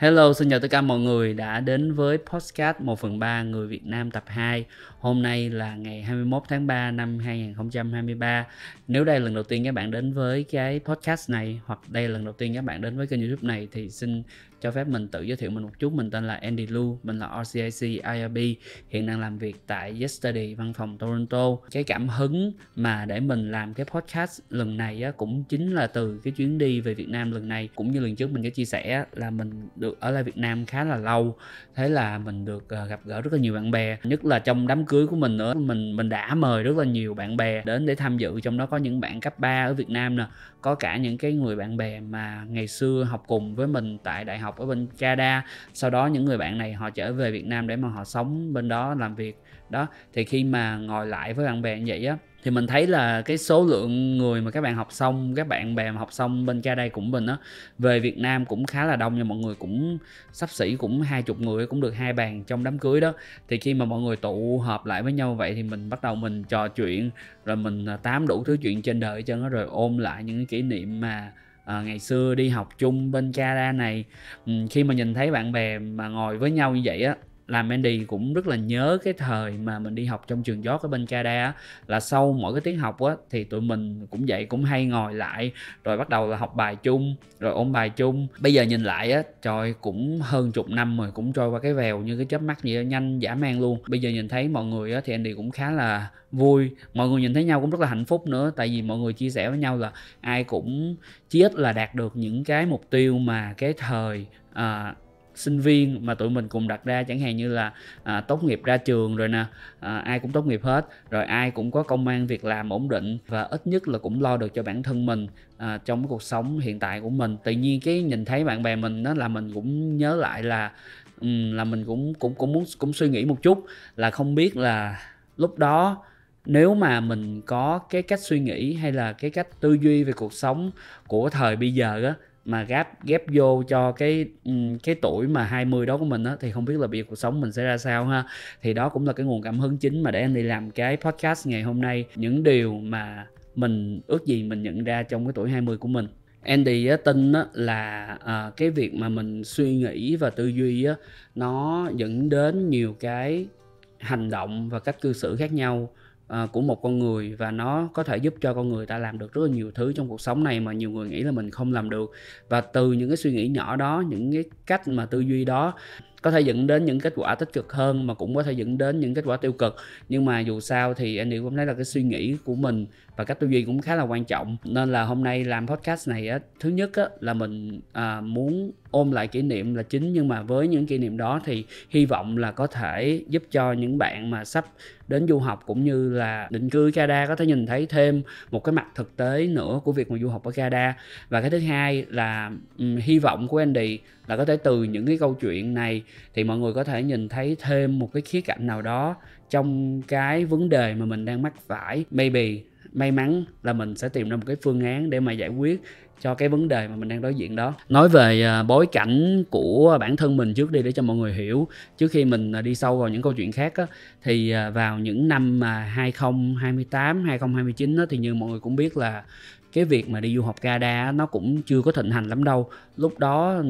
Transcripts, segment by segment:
Hello, xin chào tất cả mọi người đã đến với podcast 1 phần 3 Người Việt Nam tập 2 Hôm nay là ngày 21 tháng 3 năm 2023 Nếu đây là lần đầu tiên các bạn đến với cái podcast này hoặc đây là lần đầu tiên các bạn đến với kênh youtube này thì xin cho phép mình tự giới thiệu mình một chút mình tên là Andy Lu mình là RCIC IRB hiện đang làm việc tại Yesterday văn phòng Toronto cái cảm hứng mà để mình làm cái podcast lần này á, cũng chính là từ cái chuyến đi về Việt Nam lần này cũng như lần trước mình có chia sẻ là mình được ở lại Việt Nam khá là lâu thế là mình được ờ, gặp gỡ rất là nhiều bạn bè nhất là trong đám cưới của mình nữa mình mình đã mời rất là nhiều bạn bè đến để tham dự trong đó có những bạn cấp 3 ở Việt Nam nè có cả những cái người bạn bè mà ngày xưa học cùng với mình tại đại học học ở bên Canada sau đó những người bạn này họ trở về Việt Nam để mà họ sống bên đó làm việc đó thì khi mà ngồi lại với bạn bè như vậy á thì mình thấy là cái số lượng người mà các bạn học xong các bạn bè mà học xong bên cha đây cũng mình á về Việt Nam cũng khá là đông nhưng mọi người cũng sắp xỉ cũng hai chục người cũng được hai bàn trong đám cưới đó thì khi mà mọi người tụ họp lại với nhau vậy thì mình bắt đầu mình trò chuyện rồi mình à, tám đủ thứ chuyện trên đời hết trơn á rồi ôm lại những kỷ niệm mà à, ngày xưa đi học chung bên cha Canada này khi mà nhìn thấy bạn bè mà ngồi với nhau như vậy á là Mandy cũng rất là nhớ cái thời mà mình đi học trong trường gió ở bên Canada á, là sau mỗi cái tiếng học á thì tụi mình cũng vậy cũng hay ngồi lại rồi bắt đầu là học bài chung rồi ôn bài chung bây giờ nhìn lại á trời cũng hơn chục năm rồi cũng trôi qua cái vèo như cái chớp mắt vậy nhanh giả man luôn bây giờ nhìn thấy mọi người á thì Andy cũng khá là vui mọi người nhìn thấy nhau cũng rất là hạnh phúc nữa tại vì mọi người chia sẻ với nhau là ai cũng chí ít là đạt được những cái mục tiêu mà cái thời à, sinh viên mà tụi mình cùng đặt ra chẳng hạn như là à, tốt nghiệp ra trường rồi nè à, ai cũng tốt nghiệp hết rồi ai cũng có công an việc làm ổn định và ít nhất là cũng lo được cho bản thân mình à, trong cuộc sống hiện tại của mình tự nhiên cái nhìn thấy bạn bè mình đó là mình cũng nhớ lại là um, là mình cũng cũng cũng muốn cũng suy nghĩ một chút là không biết là lúc đó nếu mà mình có cái cách suy nghĩ hay là cái cách tư duy về cuộc sống của thời bây giờ á mà ghép ghép vô cho cái cái tuổi mà 20 đó của mình á thì không biết là việc cuộc sống mình sẽ ra sao ha thì đó cũng là cái nguồn cảm hứng chính mà để anh đi làm cái podcast ngày hôm nay những điều mà mình ước gì mình nhận ra trong cái tuổi 20 của mình Andy á, tin á, là à, cái việc mà mình suy nghĩ và tư duy á, nó dẫn đến nhiều cái hành động và cách cư xử khác nhau Ờ, của một con người và nó có thể giúp cho con người ta làm được rất là nhiều thứ trong cuộc sống này mà nhiều người nghĩ là mình không làm được và từ những cái suy nghĩ nhỏ đó những cái cách mà tư duy đó có thể dẫn đến những kết quả tích cực hơn mà cũng có thể dẫn đến những kết quả tiêu cực nhưng mà dù sao thì anh cũng thấy là cái suy nghĩ của mình và cách tư duy cũng khá là quan trọng nên là hôm nay làm podcast này á thứ nhất á là mình à, muốn ôm lại kỷ niệm là chính nhưng mà với những kỷ niệm đó thì hy vọng là có thể giúp cho những bạn mà sắp đến du học cũng như là định cư Canada có thể nhìn thấy thêm một cái mặt thực tế nữa của việc mà du học ở Canada và cái thứ hai là um, hy vọng của Andy là có thể từ những cái câu chuyện này thì mọi người có thể nhìn thấy thêm một cái khía cạnh nào đó trong cái vấn đề mà mình đang mắc phải maybe may mắn là mình sẽ tìm ra một cái phương án để mà giải quyết cho cái vấn đề mà mình đang đối diện đó nói về à, bối cảnh của bản thân mình trước đi để cho mọi người hiểu trước khi mình à, đi sâu vào những câu chuyện khác á, thì à, vào những năm mà 2028 2029 á, thì như mọi người cũng biết là cái việc mà đi du học Canada nó cũng chưa có thịnh hành lắm đâu lúc đó ừ,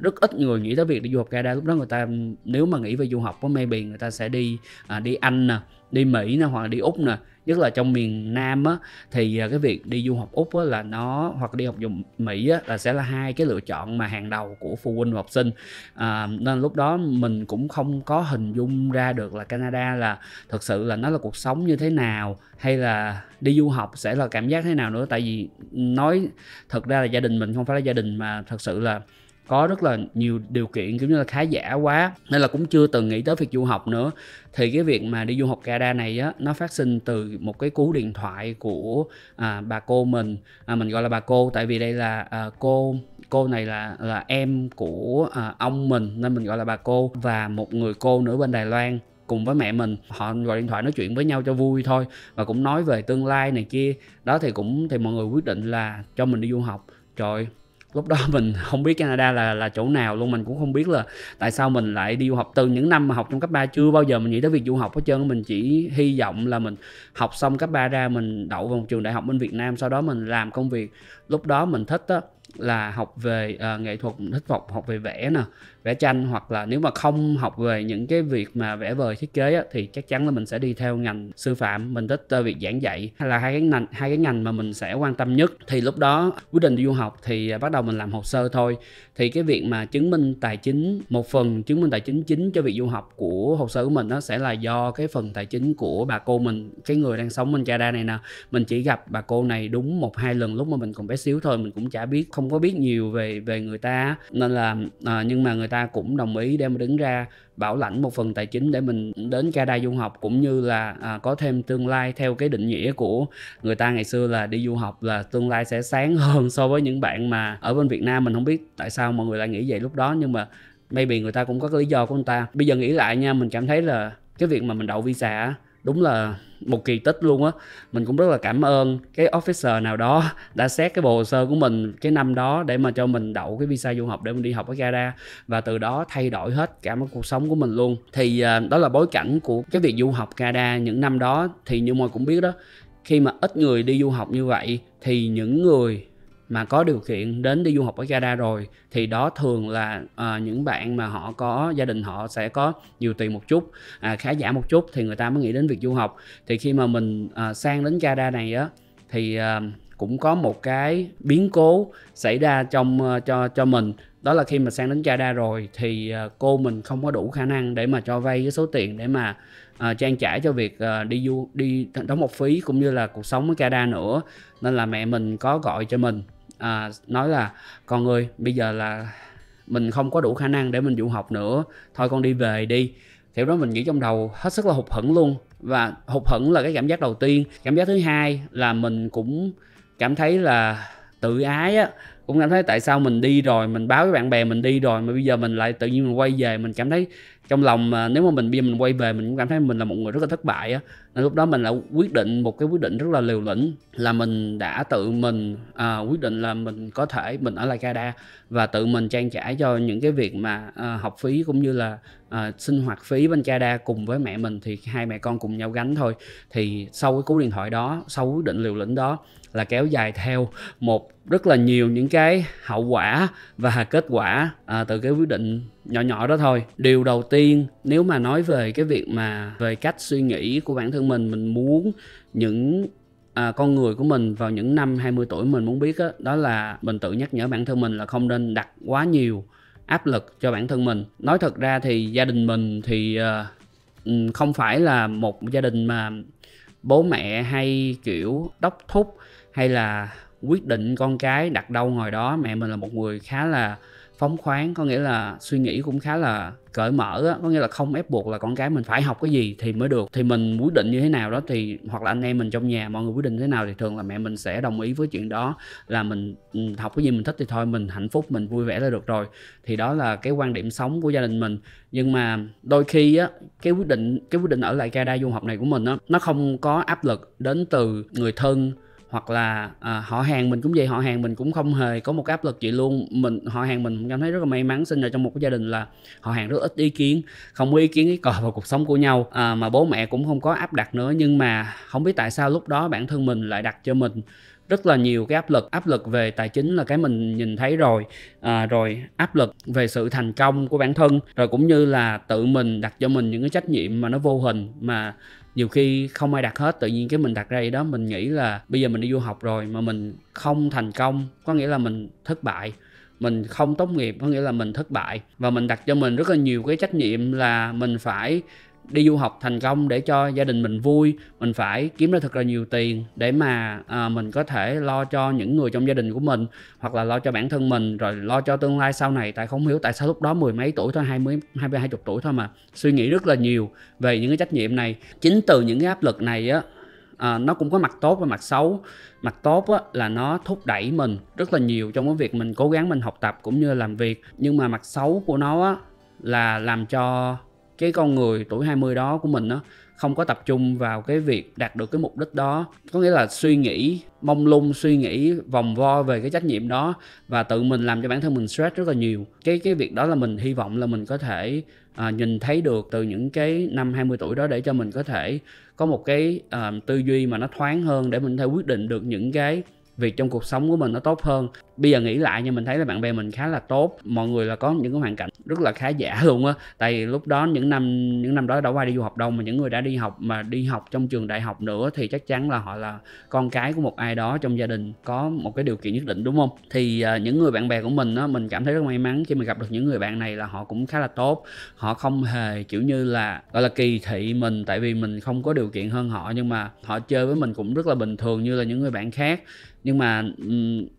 rất ít người nghĩ tới việc đi du học Canada lúc đó người ta ừ, nếu mà nghĩ về du học có maybe người ta sẽ đi à, đi Anh nè đi Mỹ nè hoặc là đi Úc nè nhất là trong miền Nam á thì à, cái việc đi du học Úc á là nó hoặc đi học dùng Mỹ á là sẽ là hai cái lựa chọn mà hàng đầu của phụ huynh học sinh à, nên lúc đó mình cũng không có hình dung ra được là Canada là thực sự là nó là cuộc sống như thế nào hay là đi du học sẽ là cảm giác thế nào nữa tại vì nói thật ra là gia đình mình không phải là gia đình mà thật sự là có rất là nhiều điều kiện kiểu như là khá giả quá nên là cũng chưa từng nghĩ tới việc du học nữa thì cái việc mà đi du học Canada này á nó phát sinh từ một cái cú điện thoại của à, bà cô mình à, mình gọi là bà cô tại vì đây là à, cô cô này là là em của à, ông mình nên mình gọi là bà cô và một người cô nữa bên Đài Loan cùng với mẹ mình họ gọi điện thoại nói chuyện với nhau cho vui thôi và cũng nói về tương lai này kia đó thì cũng thì mọi người quyết định là cho mình đi du học trời lúc đó mình không biết Canada là là chỗ nào luôn mình cũng không biết là tại sao mình lại đi du học từ những năm mà học trong cấp 3 chưa bao giờ mình nghĩ tới việc du học hết trơn mình chỉ hy vọng là mình học xong cấp 3 ra mình đậu vào một trường đại học bên Việt Nam sau đó mình làm công việc lúc đó mình thích đó là học về uh, nghệ thuật thích học học về vẽ nè vẽ tranh hoặc là nếu mà không học về những cái việc mà vẽ vời thiết kế á, thì chắc chắn là mình sẽ đi theo ngành sư phạm mình thích uh, việc giảng dạy hay là hai cái ngành hai cái ngành mà mình sẽ quan tâm nhất thì lúc đó quyết định du học thì uh, bắt đầu mình làm hồ sơ thôi thì cái việc mà chứng minh tài chính một phần chứng minh tài chính chính cho việc du học của hồ sơ của mình nó sẽ là do cái phần tài chính của bà cô mình cái người đang sống bên Canada này nè mình chỉ gặp bà cô này đúng một hai lần lúc mà mình còn bé xíu thôi mình cũng chả biết không có biết nhiều về về người ta nên là uh, nhưng mà người ta ta cũng đồng ý đem đứng ra bảo lãnh một phần tài chính để mình đến Canada du học cũng như là à, có thêm tương lai theo cái định nghĩa của người ta ngày xưa là đi du học là tương lai sẽ sáng hơn so với những bạn mà ở bên Việt Nam mình không biết tại sao mọi người lại nghĩ vậy lúc đó nhưng mà maybe người ta cũng có cái lý do của người ta bây giờ nghĩ lại nha mình cảm thấy là cái việc mà mình đậu visa đúng là một kỳ tích luôn á mình cũng rất là cảm ơn cái officer nào đó đã xét cái bộ hồ sơ của mình cái năm đó để mà cho mình đậu cái visa du học để mình đi học ở Canada và từ đó thay đổi hết cả một cuộc sống của mình luôn thì à, đó là bối cảnh của cái việc du học Canada những năm đó thì như mọi cũng biết đó khi mà ít người đi du học như vậy thì những người mà có điều kiện đến đi du học ở Canada rồi thì đó thường là à, những bạn mà họ có gia đình họ sẽ có nhiều tiền một chút à, khá giả một chút thì người ta mới nghĩ đến việc du học thì khi mà mình à, sang đến Canada này á thì à, cũng có một cái biến cố xảy ra trong ờ, cho cho mình đó là khi mà sang đến Canada rồi thì à, cô mình không có đủ khả năng để mà cho vay cái số tiền để mà uh, trang trải cho việc uh, đi du đi đóng học phí cũng như là cuộc sống ở Canada nữa nên là mẹ mình có gọi cho mình à, nói là con ơi bây giờ là mình không có đủ khả năng để mình dụ học nữa thôi con đi về đi kiểu đó mình nghĩ trong đầu hết sức là hụt hẫng luôn và hụt hẫng là cái cảm giác đầu tiên cảm giác thứ hai là mình cũng cảm thấy là tự ái á cũng cảm thấy tại sao mình đi rồi mình báo với bạn bè mình đi rồi mà bây giờ mình lại tự nhiên mình quay về mình cảm thấy trong lòng mà nếu mà mình bây giờ mình quay về mình cũng cảm thấy mình là một người rất là thất bại á nên lúc đó mình đã quyết định một cái quyết định rất là liều lĩnh là mình đã tự mình à, quyết định là mình có thể mình ở lại Canada và tự mình trang trải cho những cái việc mà à, học phí cũng như là à, sinh hoạt phí bên Canada cùng với mẹ mình thì hai mẹ con cùng nhau gánh thôi thì sau cái cú điện thoại đó sau quyết định liều lĩnh đó là kéo dài theo một rất là nhiều những cái hậu quả và kết quả à, từ cái quyết định nhỏ nhỏ đó thôi điều đầu tiên nếu mà nói về cái việc mà về cách suy nghĩ của bản thân mình mình muốn những à, con người của mình vào những năm 20 tuổi mình muốn biết đó, đó là mình tự nhắc nhở bản thân mình là không nên đặt quá nhiều áp lực cho bản thân mình nói thật ra thì gia đình mình thì uh, không phải là một gia đình mà bố mẹ hay kiểu đốc thúc hay là quyết định con cái đặt đâu ngồi đó mẹ mình là một người khá là phóng khoáng có nghĩa là suy nghĩ cũng khá là cởi mở á có nghĩa là không ép buộc là con cái mình phải học cái gì thì mới được thì mình quyết định như thế nào đó thì hoặc là anh em mình trong nhà mọi người quyết định thế nào thì thường là mẹ mình sẽ đồng ý với chuyện đó là mình ừ, học cái gì mình thích thì thôi mình hạnh phúc mình vui vẻ là được rồi thì đó là cái quan điểm sống của gia đình mình nhưng mà đôi khi á cái quyết định cái quyết định ở lại Canada du học này của mình á nó không có áp lực đến từ người thân hoặc là à, họ hàng mình cũng vậy họ hàng mình cũng không hề có một áp lực gì luôn mình họ hàng mình cảm thấy rất là may mắn sinh ra trong một cái gia đình là họ hàng rất ít ý kiến không có ý kiến ý cò vào cuộc sống của nhau à, mà bố mẹ cũng không có áp đặt nữa nhưng mà không biết tại sao lúc đó bản thân mình lại đặt cho mình rất là nhiều cái áp lực áp lực về tài chính là cái mình nhìn thấy rồi à, rồi áp lực về sự thành công của bản thân rồi cũng như là tự mình đặt cho mình những cái trách nhiệm mà nó vô hình mà nhiều khi không ai đặt hết tự nhiên cái mình đặt ra gì đó mình nghĩ là bây giờ mình đi du học rồi mà mình không thành công có nghĩa là mình thất bại mình không tốt nghiệp có nghĩa là mình thất bại và mình đặt cho mình rất là nhiều cái trách nhiệm là mình phải đi du học thành công để cho gia đình mình vui mình phải kiếm ra thật là nhiều tiền để mà à, mình có thể lo cho những người trong gia đình của mình hoặc là lo cho bản thân mình rồi lo cho tương lai sau này tại không hiểu tại sao lúc đó mười mấy tuổi thôi hai mươi hai mươi hai chục tuổi thôi mà suy nghĩ rất là nhiều về những cái trách nhiệm này chính từ những cái áp lực này á à, nó cũng có mặt tốt và mặt xấu mặt tốt á, là nó thúc đẩy mình rất là nhiều trong cái việc mình cố gắng mình học tập cũng như làm việc nhưng mà mặt xấu của nó á, là làm cho cái con người tuổi 20 đó của mình đó không có tập trung vào cái việc đạt được cái mục đích đó có nghĩa là suy nghĩ mông lung suy nghĩ vòng vo về cái trách nhiệm đó và tự mình làm cho bản thân mình stress rất là nhiều cái cái việc đó là mình hy vọng là mình có thể à, nhìn thấy được từ những cái năm 20 tuổi đó để cho mình có thể có một cái à, tư duy mà nó thoáng hơn để mình có thể quyết định được những cái việc trong cuộc sống của mình nó tốt hơn bây giờ nghĩ lại nhưng mình thấy là bạn bè mình khá là tốt mọi người là có những cái hoàn cảnh rất là khá giả luôn á tại lúc đó những năm những năm đó đã ai đi du học đâu mà những người đã đi học mà đi học trong trường đại học nữa thì chắc chắn là họ là con cái của một ai đó trong gia đình có một cái điều kiện nhất định đúng không thì à, những người bạn bè của mình á mình cảm thấy rất may mắn khi mình gặp được những người bạn này là họ cũng khá là tốt họ không hề kiểu như là gọi là kỳ thị mình tại vì mình không có điều kiện hơn họ nhưng mà họ chơi với mình cũng rất là bình thường như là những người bạn khác nhưng mà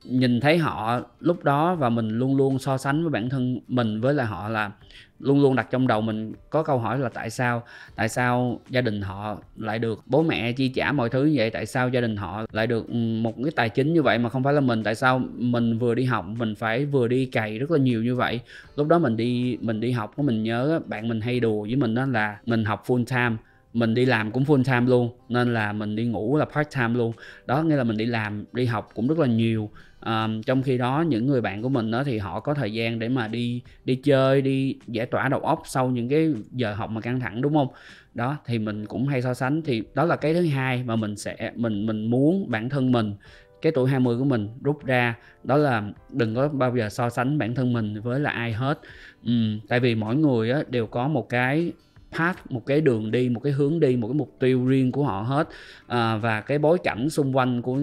nhìn thấy họ lúc đó và mình luôn luôn so sánh với bản thân mình với lại họ là luôn luôn đặt trong đầu mình có câu hỏi là tại sao tại sao gia đình họ lại được bố mẹ chi trả mọi thứ như vậy tại sao gia đình họ lại được một cái tài chính như vậy mà không phải là mình tại sao mình vừa đi học mình phải vừa đi cày rất là nhiều như vậy lúc đó mình đi mình đi học có mình nhớ bạn mình hay đùa với mình đó là mình học full time mình đi làm cũng full time luôn nên là mình đi ngủ là part time luôn đó nghĩa là mình đi làm đi học cũng rất là nhiều à, trong khi đó những người bạn của mình đó thì họ có thời gian để mà đi đi chơi đi giải tỏa đầu óc sau những cái giờ học mà căng thẳng đúng không đó thì mình cũng hay so sánh thì đó là cái thứ hai mà mình sẽ mình mình muốn bản thân mình cái tuổi 20 của mình rút ra đó là đừng có bao giờ so sánh bản thân mình với là ai hết ừ, tại vì mỗi người á, đều có một cái path một cái đường đi một cái hướng đi một cái mục tiêu riêng của họ hết à, và cái bối cảnh xung quanh của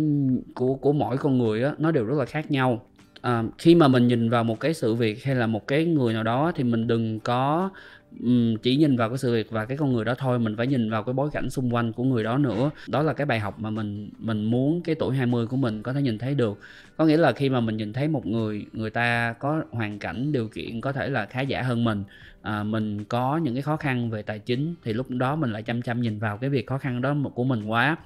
của của mỗi con người đó, nó đều rất là khác nhau à, khi mà mình nhìn vào một cái sự việc hay là một cái người nào đó thì mình đừng có um, chỉ nhìn vào cái sự việc và cái con người đó thôi mình phải nhìn vào cái bối cảnh xung quanh của người đó nữa đó là cái bài học mà mình mình muốn cái tuổi 20 của mình có thể nhìn thấy được có nghĩa là khi mà mình nhìn thấy một người người ta có hoàn cảnh điều kiện có thể là khá giả hơn mình à, mình có những cái khó khăn về tài chính thì lúc đó mình lại chăm chăm nhìn vào cái việc khó khăn đó của mình quá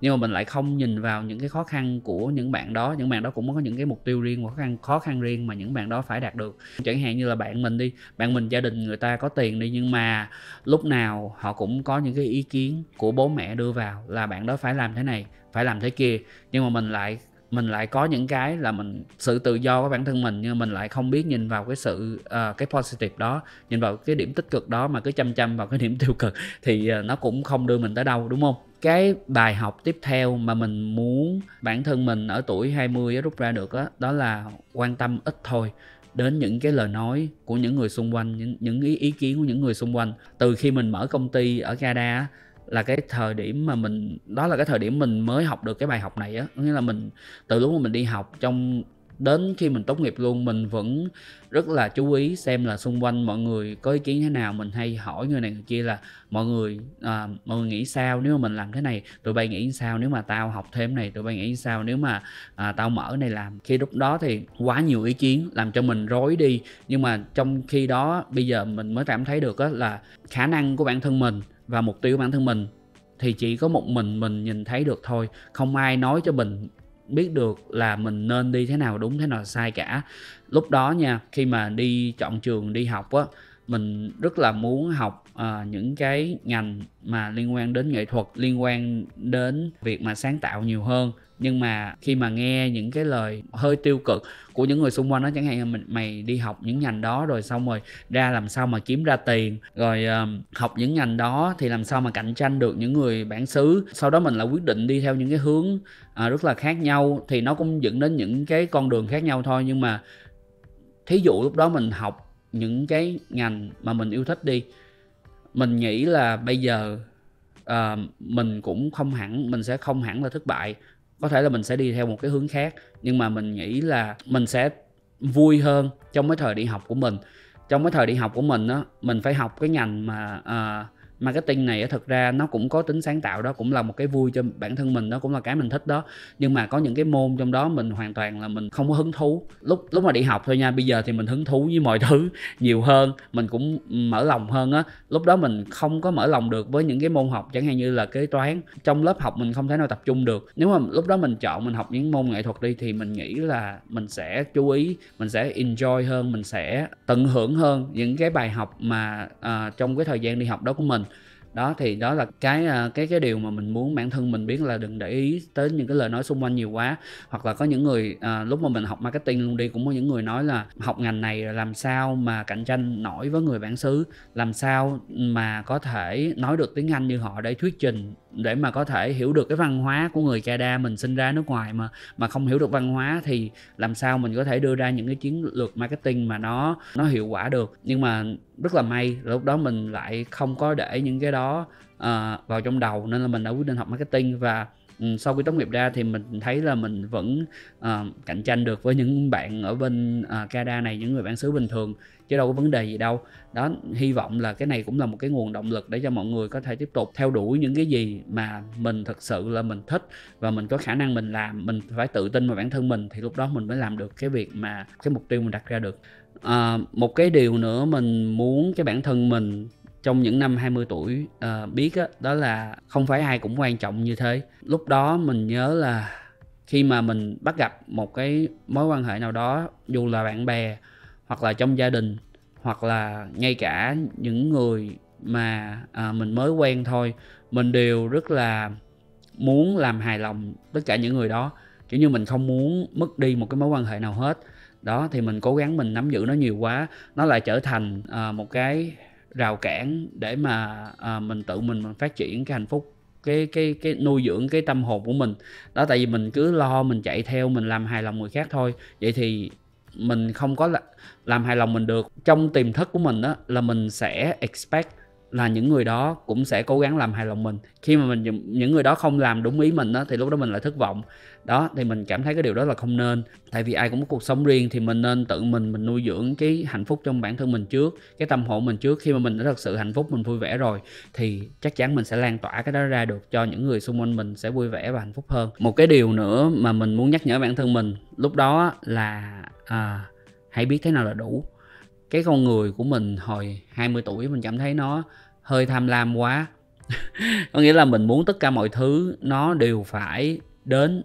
nhưng mà mình lại không nhìn vào những cái khó khăn của những bạn đó những bạn đó cũng có những cái mục tiêu riêng và khó khăn khó khăn riêng mà những bạn đó phải đạt được chẳng hạn như là bạn mình đi bạn mình gia đình người ta có tiền đi nhưng mà lúc nào họ cũng có những cái ý kiến của bố mẹ đưa vào là bạn đó phải làm thế này phải làm thế kia nhưng mà mình lại mình lại có những cái là mình sự tự do của bản thân mình nhưng mình lại không biết nhìn vào cái sự uh, cái positive đó nhìn vào cái điểm tích cực đó mà cứ chăm chăm vào cái điểm tiêu cực thì uh, nó cũng không đưa mình tới đâu đúng không cái bài học tiếp theo mà mình muốn bản thân mình ở tuổi 20 rút ra được đó, đó là quan tâm ít thôi đến những cái lời nói của những người xung quanh những những ý, ý kiến của những người xung quanh từ khi mình mở công ty ở Canada là cái thời điểm mà mình đó là cái thời điểm mình mới học được cái bài học này á nghĩa là mình từ lúc mà mình đi học trong đến khi mình tốt nghiệp luôn mình vẫn rất là chú ý xem là xung quanh mọi người có ý kiến thế nào mình hay hỏi người này người kia là mọi người à, mọi người nghĩ sao nếu mà mình làm thế này tụi bay nghĩ sao nếu mà tao học thêm này tụi bay nghĩ sao nếu mà à, tao mở này làm khi lúc đó thì quá nhiều ý kiến làm cho mình rối đi nhưng mà trong khi đó bây giờ mình mới cảm thấy được á là khả năng của bản thân mình và mục tiêu của bản thân mình thì chỉ có một mình mình nhìn thấy được thôi không ai nói cho mình biết được là mình nên đi thế nào đúng thế nào sai cả lúc đó nha khi mà đi chọn trường đi học á mình rất là muốn học uh, những cái ngành mà liên quan đến nghệ thuật liên quan đến việc mà sáng tạo nhiều hơn nhưng mà khi mà nghe những cái lời hơi tiêu cực của những người xung quanh đó chẳng hạn là mình mày đi học những ngành đó rồi xong rồi ra làm sao mà kiếm ra tiền rồi um, học những ngành đó thì làm sao mà cạnh tranh được những người bản xứ sau đó mình lại quyết định đi theo những cái hướng uh, rất là khác nhau thì nó cũng dẫn đến những cái con đường khác nhau thôi nhưng mà thí dụ lúc đó mình học những cái ngành mà mình yêu thích đi mình nghĩ là bây giờ uh, mình cũng không hẳn mình sẽ không hẳn là thất bại có thể là mình sẽ đi theo một cái hướng khác nhưng mà mình nghĩ là mình sẽ vui hơn trong cái thời đi học của mình trong cái thời đi học của mình á mình phải học cái ngành mà uh, marketing này thật ra nó cũng có tính sáng tạo đó cũng là một cái vui cho bản thân mình đó cũng là cái mình thích đó nhưng mà có những cái môn trong đó mình hoàn toàn là mình không có hứng thú lúc lúc mà đi học thôi nha bây giờ thì mình hứng thú với mọi thứ nhiều hơn mình cũng mở lòng hơn á lúc đó mình không có mở lòng được với những cái môn học chẳng hạn như là kế toán trong lớp học mình không thể nào tập trung được nếu mà lúc đó mình chọn mình học những môn nghệ thuật đi thì mình nghĩ là mình sẽ chú ý mình sẽ enjoy hơn mình sẽ tận hưởng hơn những cái bài học mà uh, trong cái thời gian đi học đó của mình đó thì đó là cái à, cái cái điều mà mình muốn bản thân mình biết là đừng để ý tới những cái lời nói xung quanh nhiều quá hoặc là có những người à, lúc mà mình học marketing luôn đi cũng có những người nói là học ngành này làm sao mà cạnh tranh nổi với người bản xứ làm sao mà có thể nói được tiếng anh như họ để thuyết trình để mà có thể hiểu được cái văn hóa của người Canada mình sinh ra nước ngoài mà mà không hiểu được văn hóa thì làm sao mình có thể đưa ra những cái chiến lược marketing mà nó nó hiệu quả được nhưng mà rất là may lúc đó mình lại không có để những cái đó uh, vào trong đầu nên là mình đã quyết định học marketing và um, sau khi tốt nghiệp ra thì mình thấy là mình vẫn uh, cạnh tranh được với những bạn ở bên uh, Canada này những người bản xứ bình thường chứ đâu có vấn đề gì đâu đó hy vọng là cái này cũng là một cái nguồn động lực để cho mọi người có thể tiếp tục theo đuổi những cái gì mà mình thật sự là mình thích và mình có khả năng mình làm mình phải tự tin vào bản thân mình thì lúc đó mình mới làm được cái việc mà cái mục tiêu mình đặt ra được à, một cái điều nữa mình muốn cái bản thân mình trong những năm 20 tuổi à, biết á, đó là không phải ai cũng quan trọng như thế lúc đó mình nhớ là khi mà mình bắt gặp một cái mối quan hệ nào đó dù là bạn bè hoặc là trong gia đình hoặc là ngay cả những người mà à, mình mới quen thôi mình đều rất là muốn làm hài lòng tất cả những người đó kiểu như mình không muốn mất đi một cái mối quan hệ nào hết đó thì mình cố gắng mình nắm giữ nó nhiều quá nó lại trở thành uh, một cái rào cản để mà uh, mình tự mình mình phát triển cái hạnh phúc cái cái cái nuôi dưỡng cái tâm hồn của mình đó tại vì mình cứ lo mình chạy theo mình làm hài lòng người khác thôi vậy thì mình không có làm hài lòng mình được trong tiềm thức của mình đó là mình sẽ expect là những người đó cũng sẽ cố gắng làm hài lòng mình khi mà mình những người đó không làm đúng ý mình đó, thì lúc đó mình lại thất vọng đó thì mình cảm thấy cái điều đó là không nên tại vì ai cũng có cuộc sống riêng thì mình nên tự mình mình nuôi dưỡng cái hạnh phúc trong bản thân mình trước cái tâm hồn mình trước khi mà mình đã thật sự hạnh phúc mình vui vẻ rồi thì chắc chắn mình sẽ lan tỏa cái đó ra được cho những người xung quanh mình sẽ vui vẻ và hạnh phúc hơn một cái điều nữa mà mình muốn nhắc nhở bản thân mình lúc đó là à, hãy biết thế nào là đủ cái con người của mình hồi 20 tuổi mình cảm thấy nó hơi tham lam quá có nghĩa là mình muốn tất cả mọi thứ nó đều phải đến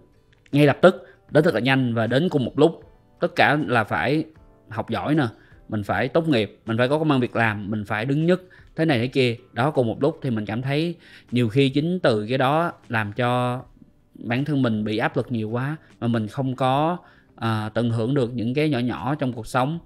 ngay lập tức đến thật là nhanh và đến cùng một lúc tất cả là phải học giỏi nè mình phải tốt nghiệp mình phải có công an việc làm mình phải đứng nhất thế này thế kia đó cùng một lúc thì mình cảm thấy nhiều khi chính từ cái đó làm cho bản thân mình bị áp lực nhiều quá mà mình không có à, tận hưởng được những cái nhỏ nhỏ trong cuộc sống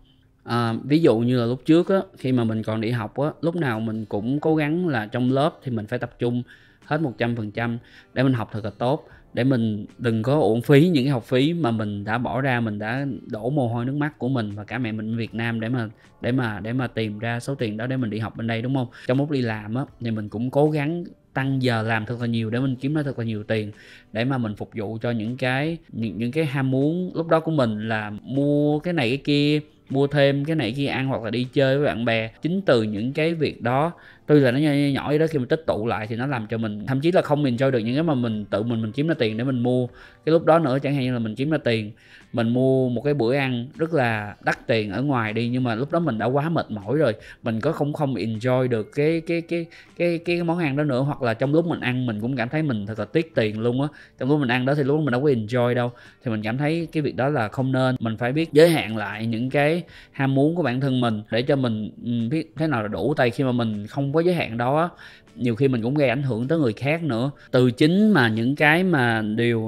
à, ví dụ như là lúc trước á, khi mà mình còn đi học á, lúc nào mình cũng cố gắng là trong lớp thì mình phải tập trung hết 100% để mình học thật là tốt để mình đừng có uổng phí những cái học phí mà mình đã bỏ ra mình đã đổ mồ hôi nước mắt của mình và cả mẹ mình ở Việt Nam để mà để mà để mà tìm ra số tiền đó để mình đi học bên đây đúng không trong lúc đi làm á thì mình cũng cố gắng tăng giờ làm thật là nhiều để mình kiếm ra thật là nhiều tiền để mà mình phục vụ cho những cái những những cái ham muốn lúc đó của mình là mua cái này cái kia mua thêm cái này kia ăn hoặc là đi chơi với bạn bè chính từ những cái việc đó tuy là nó nhỏ vậy đó khi mà tích tụ lại thì nó làm cho mình thậm chí là không mình cho được những cái mà mình tự mình mình kiếm ra tiền để mình mua cái lúc đó nữa chẳng hạn như là mình kiếm ra tiền mình mua một cái bữa ăn rất là đắt tiền ở ngoài đi nhưng mà lúc đó mình đã quá mệt mỏi rồi mình có không không enjoy được cái cái cái cái cái, cái món ăn đó nữa hoặc là trong lúc mình ăn mình cũng cảm thấy mình thật là tiếc tiền luôn á trong lúc mình ăn đó thì lúc đó mình đâu có enjoy đâu thì mình cảm thấy cái việc đó là không nên mình phải biết giới hạn lại những cái ham muốn của bản thân mình để cho mình biết thế nào là đủ tay khi mà mình không có giới hạn đó nhiều khi mình cũng gây ảnh hưởng tới người khác nữa từ chính mà những cái mà điều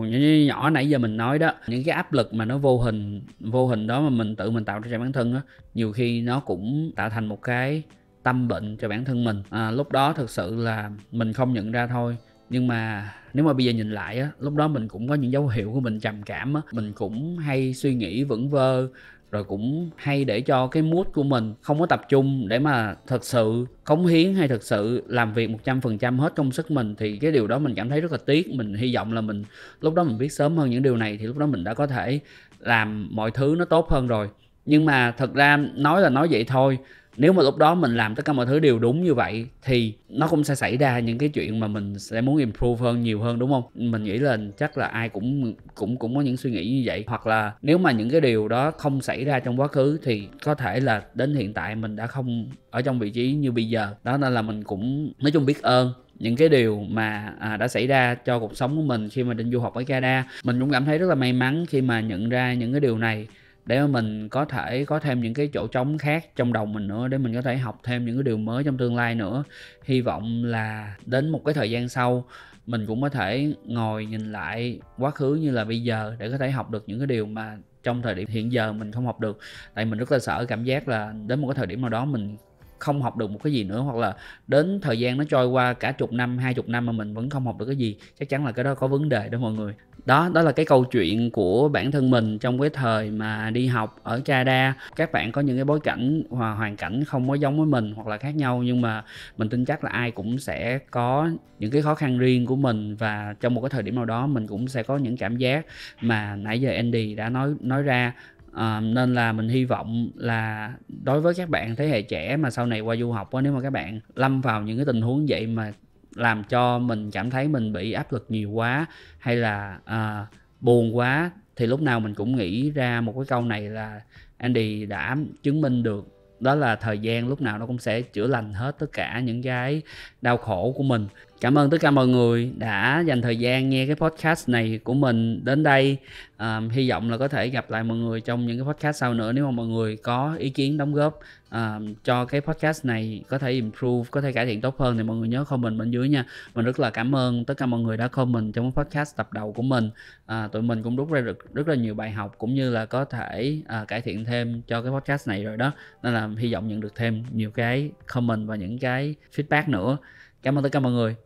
nhỏ nãy giờ mình nói đó những cái áp lực mà nó vô hình vô hình đó mà mình tự mình tạo ra cho bản thân á nhiều khi nó cũng tạo thành một cái tâm bệnh cho bản thân mình à, lúc đó thực sự là mình không nhận ra thôi nhưng mà nếu mà bây giờ nhìn lại á lúc đó mình cũng có những dấu hiệu của mình trầm cảm á mình cũng hay suy nghĩ vững vơ rồi cũng hay để cho cái mood của mình không có tập trung để mà thật sự cống hiến hay thật sự làm việc 100% hết công sức mình thì cái điều đó mình cảm thấy rất là tiếc mình hy vọng là mình lúc đó mình biết sớm hơn những điều này thì lúc đó mình đã có thể làm mọi thứ nó tốt hơn rồi nhưng mà thật ra nói là nói vậy thôi nếu mà lúc đó mình làm tất cả mọi thứ đều đúng như vậy thì nó cũng sẽ xảy ra những cái chuyện mà mình sẽ muốn improve hơn nhiều hơn đúng không mình nghĩ là chắc là ai cũng cũng cũng có những suy nghĩ như vậy hoặc là nếu mà những cái điều đó không xảy ra trong quá khứ thì có thể là đến hiện tại mình đã không ở trong vị trí như bây giờ đó nên là mình cũng nói chung biết ơn những cái điều mà à, đã xảy ra cho cuộc sống của mình khi mà định du học ở Canada mình cũng cảm thấy rất là may mắn khi mà nhận ra những cái điều này để mà mình có thể có thêm những cái chỗ trống khác trong đầu mình nữa để mình có thể học thêm những cái điều mới trong tương lai nữa hy vọng là đến một cái thời gian sau mình cũng có thể ngồi nhìn lại quá khứ như là bây giờ để có thể học được những cái điều mà trong thời điểm hiện giờ mình không học được tại mình rất là sợ cảm giác là đến một cái thời điểm nào đó mình không học được một cái gì nữa hoặc là đến thời gian nó trôi qua cả chục năm hai chục năm mà mình vẫn không học được cái gì chắc chắn là cái đó có vấn đề đó mọi người đó đó là cái câu chuyện của bản thân mình trong cái thời mà đi học ở Canada các bạn có những cái bối cảnh và hoàn cảnh không có giống với mình hoặc là khác nhau nhưng mà mình tin chắc là ai cũng sẽ có những cái khó khăn riêng của mình và trong một cái thời điểm nào đó mình cũng sẽ có những cảm giác mà nãy giờ Andy đã nói nói ra à, nên là mình hy vọng là đối với các bạn thế hệ trẻ mà sau này qua du học á nếu mà các bạn lâm vào những cái tình huống vậy mà làm cho mình cảm thấy mình bị áp lực nhiều quá hay là à, buồn quá thì lúc nào mình cũng nghĩ ra một cái câu này là Andy đã chứng minh được đó là thời gian lúc nào nó cũng sẽ chữa lành hết tất cả những cái đau khổ của mình cảm ơn tất cả mọi người đã dành thời gian nghe cái podcast này của mình đến đây à, hy vọng là có thể gặp lại mọi người trong những cái podcast sau nữa nếu mà mọi người có ý kiến đóng góp à, cho cái podcast này có thể improve có thể cải thiện tốt hơn thì mọi người nhớ comment bên dưới nha mình rất là cảm ơn tất cả mọi người đã comment trong cái podcast tập đầu của mình à, tụi mình cũng rút ra được rất là nhiều bài học cũng như là có thể à, cải thiện thêm cho cái podcast này rồi đó nên là hy vọng nhận được thêm nhiều cái comment và những cái feedback nữa cảm ơn tất cả mọi người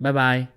拜拜。